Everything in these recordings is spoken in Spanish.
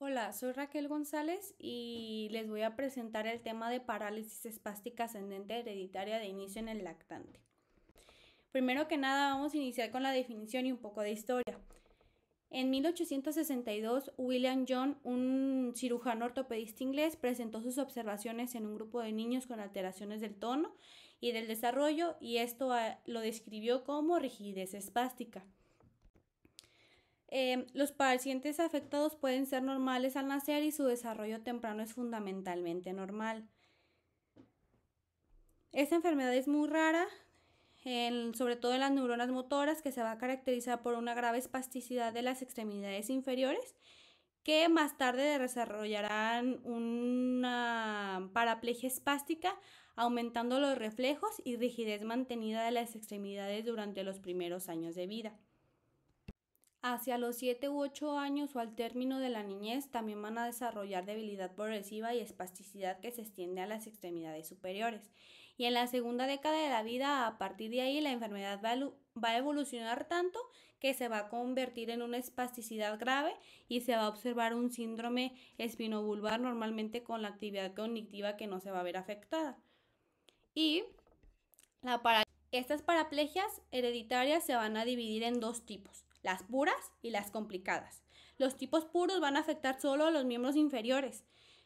Hola, soy Raquel González y les voy a presentar el tema de parálisis espástica ascendente hereditaria de inicio en el lactante. Primero que nada, vamos a iniciar con la definición y un poco de historia. En 1862, William John, un cirujano ortopedista inglés, presentó sus observaciones en un grupo de niños con alteraciones del tono y del desarrollo y esto ah, lo describió como rigidez espástica. Em, los pacientes afectados pueden ser normales al nacer y su desarrollo temprano es fundamentalmente normal. Esta enfermedad es muy rara, sobre todo en las neuronas motoras, que se va a caracterizar por una grave espasticidad de las extremidades inferiores, que más tarde desarrollarán una paraplegia espástica, aumentando los reflejos y rigidez mantenida de las extremidades durante los primeros años de vida. Hacia los 7 u 8 años o al término de la niñez también van a desarrollar debilidad progresiva y espasticidad que se extiende a las extremidades superiores. Y en la segunda década de la vida, a partir de ahí, la enfermedad va a evolucionar tanto que se va a convertir en una espasticidad grave y se va a observar un síndrome espinobulbar normalmente con la actividad cognitiva que no se va a ver afectada. Y estas paraplegias hereditarias se van a dividir en dos tipos las puras y las complicadas. Los tipos puros van a afectar solo a los miembros inferiores,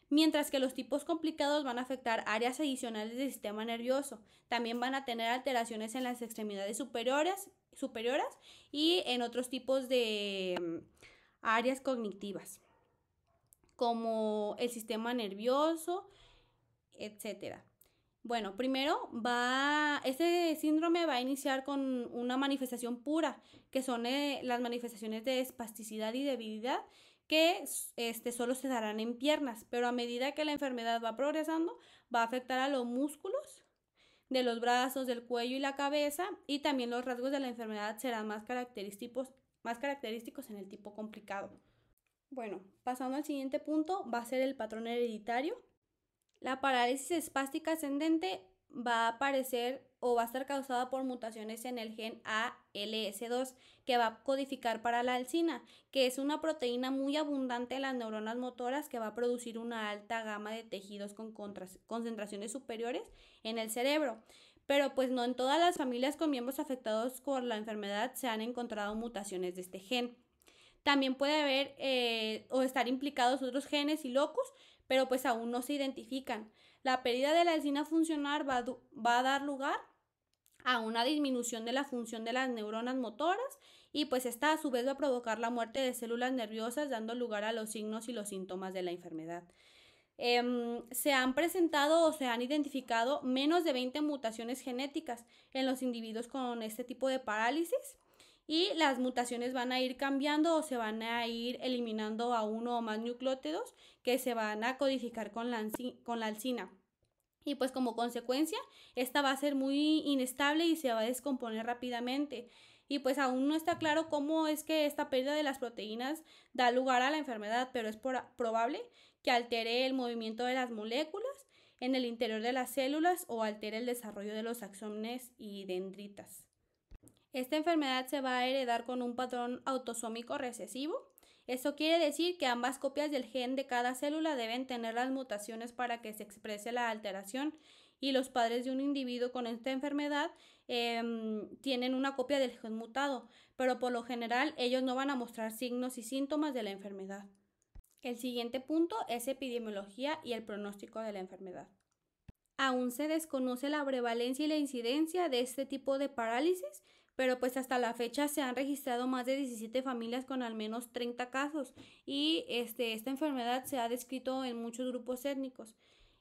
mientras que los tipos complicados van a afectar áreas adicionales del sistema nervioso. También van a tener alteraciones en las extremidades superiores, y en otros tipos de mm, áreas cognitivas, como el sistema nervioso, etcétera. Bueno, primero va, este síndrome va a iniciar con una manifestación pura, que son eh, las manifestaciones de espasticidad y debilidad, que este, solo se darán en piernas, pero a medida que la enfermedad va progresando, va a afectar a los músculos de los brazos, del cuello y la cabeza, y también los rasgos de la enfermedad serán más característicos, más característicos en el tipo complicado. Bueno, pasando al siguiente punto, va a ser el patrón hereditario, la parálisis espástica ascendente va a aparecer o va a estar causada por mutaciones en el gen ALS2 que va a codificar para la alcina, que es una proteína muy abundante en las neuronas motoras que va a producir una alta gama de tejidos con concentraciones superiores en el cerebro. Pero pues no en todas las familias con miembros afectados por la enfermedad se han encontrado mutaciones de este gen. También puede haber eh, o estar implicados otros genes y locus, pero pues aún no se identifican. La pérdida de la sinapsis funcional va a, dar lugar a una disminución de la función de las neuronas motoras y pues esta a su vez va a provocar la muerte de células nerviosas dando lugar a los signos y los síntomas de la enfermedad. Em, se han presentado o se han identificado menos de 20 mutaciones genéticas en los individuos con este tipo de parálisis y las mutaciones van a ir cambiando o se van a ir eliminando a uno o más nucleótidos que se van a codificar con la, alcina. Y pues como consecuencia, esta va a ser muy inestable y se va a descomponer rápidamente. Y pues aún no está claro cómo es que esta pérdida de las proteínas da lugar a la enfermedad, pero es probable que altere el movimiento de las moléculas en el interior de las células o altere el desarrollo de los axones y dendritas. Esta enfermedad se va a heredar con un patrón autosómico recesivo. Eso quiere decir que ambas copias del gen de cada célula deben tener las mutaciones para que se exprese la alteración y los padres de un individuo con esta enfermedad em, tienen una copia del gen mutado, pero por lo general ellos no van a mostrar signos y síntomas de la enfermedad. El siguiente punto es epidemiología y el pronóstico de la enfermedad. Aún se desconoce la prevalencia y la incidencia de este tipo de parálisis, pero pues hasta la fecha se han registrado más de 17 familias con al menos 30 casos y este, esta enfermedad se ha descrito en muchos grupos étnicos.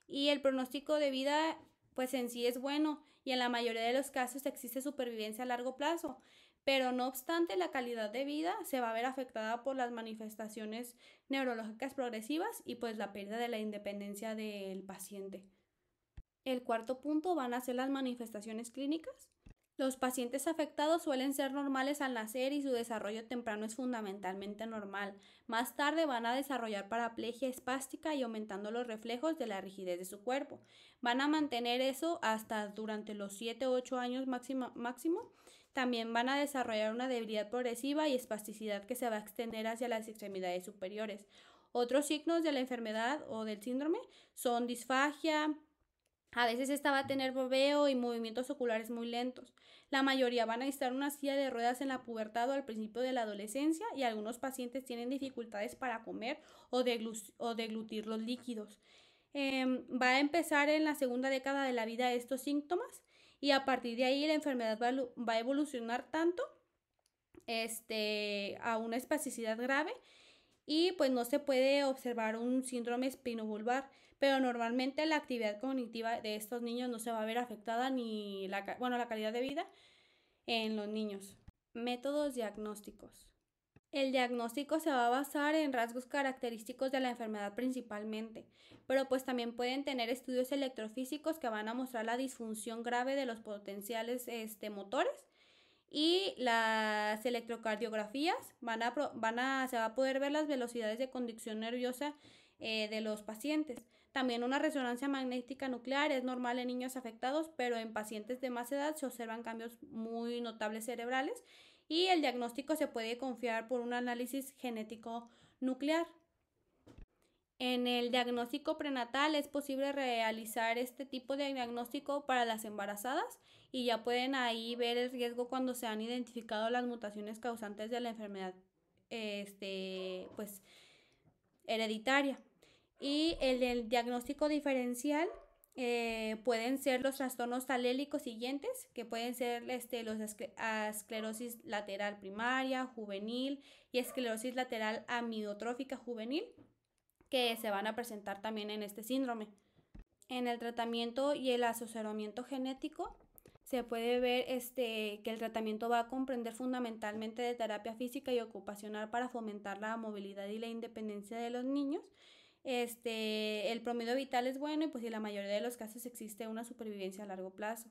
Y el pronóstico de vida pues en sí es bueno y en la mayoría de los casos existe supervivencia a largo plazo, pero no obstante la calidad de vida se va a ver afectada por las manifestaciones neurológicas progresivas y pues la pérdida de la independencia del paciente. El cuarto punto van a ser las manifestaciones clínicas. Los pacientes afectados suelen ser normales al nacer y su desarrollo temprano es fundamentalmente normal. Más tarde van a desarrollar paraplegia espástica y aumentando los reflejos de la rigidez de su cuerpo. Van a mantener eso hasta durante los 7 o 8 años máximo, máximo. También van a desarrollar una debilidad progresiva y espasticidad que se va a extender hacia las extremidades superiores. Otros signos de la enfermedad o del síndrome son disfagia, a veces esta va a tener bobeo y movimientos oculares muy lentos. La mayoría van a en una silla de ruedas en la pubertad o al principio de la adolescencia y algunos pacientes tienen dificultades para comer o, de deglutir los líquidos. Em, va a empezar en la segunda década de la vida estos síntomas y a partir de ahí la enfermedad va a, evolucionar tanto este, a una espasticidad grave y pues no se puede observar un síndrome espinobulbar pero normalmente la actividad cognitiva de estos niños no se va a ver afectada ni la, calidad de vida en los niños. Métodos diagnósticos. El diagnóstico se va a basar en rasgos característicos de la enfermedad principalmente, pero pues también pueden tener estudios electrofísicos que van a mostrar la disfunción grave de los potenciales este, motores y las electrocardiografías van a, van a, se va a poder ver las velocidades de conducción nerviosa eh, de los pacientes. También una resonancia magnética nuclear es normal en niños afectados, pero en pacientes de más edad se observan cambios muy notables cerebrales y el diagnóstico se puede confiar por un análisis genético nuclear. En el diagnóstico prenatal es posible realizar este tipo de diagnóstico para las embarazadas y ya pueden ahí ver el riesgo cuando se han identificado las mutaciones causantes de la enfermedad este, pues, hereditaria. Y el diagnóstico diferencial eh, pueden ser los trastornos talélicos siguientes, que pueden ser este, los esclerosis lateral primaria, juvenil y esclerosis lateral amidotrófica juvenil, que se van a presentar también en este síndrome. En el tratamiento y el asociamiento genético, se puede ver este, que el tratamiento va a comprender fundamentalmente de terapia física y ocupacional para fomentar la movilidad y la independencia de los niños este, el promedio vital es bueno y pues en la mayoría de los casos existe una supervivencia a largo plazo.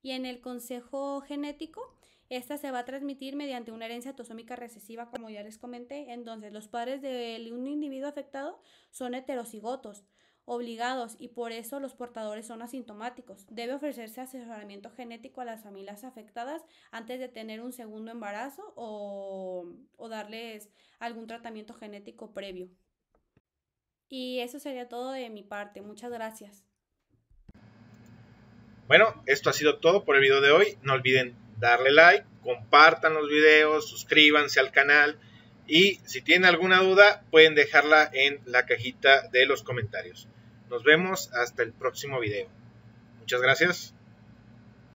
Y en el consejo genético, esta se va a transmitir mediante una herencia autosómica recesiva, como ya les comenté. Entonces, los padres de un individuo afectado son heterocigotos, obligados y por eso los portadores son asintomáticos. Debe ofrecerse asesoramiento genético a las familias afectadas antes de tener un segundo embarazo o darles algún tratamiento genético previo. Y eso sería todo de mi parte. Muchas gracias. Bueno, esto ha sido todo por el video de hoy. No olviden darle like, compartan los videos, suscríbanse al canal y si tienen alguna duda pueden dejarla en la cajita de los comentarios. Nos vemos hasta el próximo video. Muchas gracias.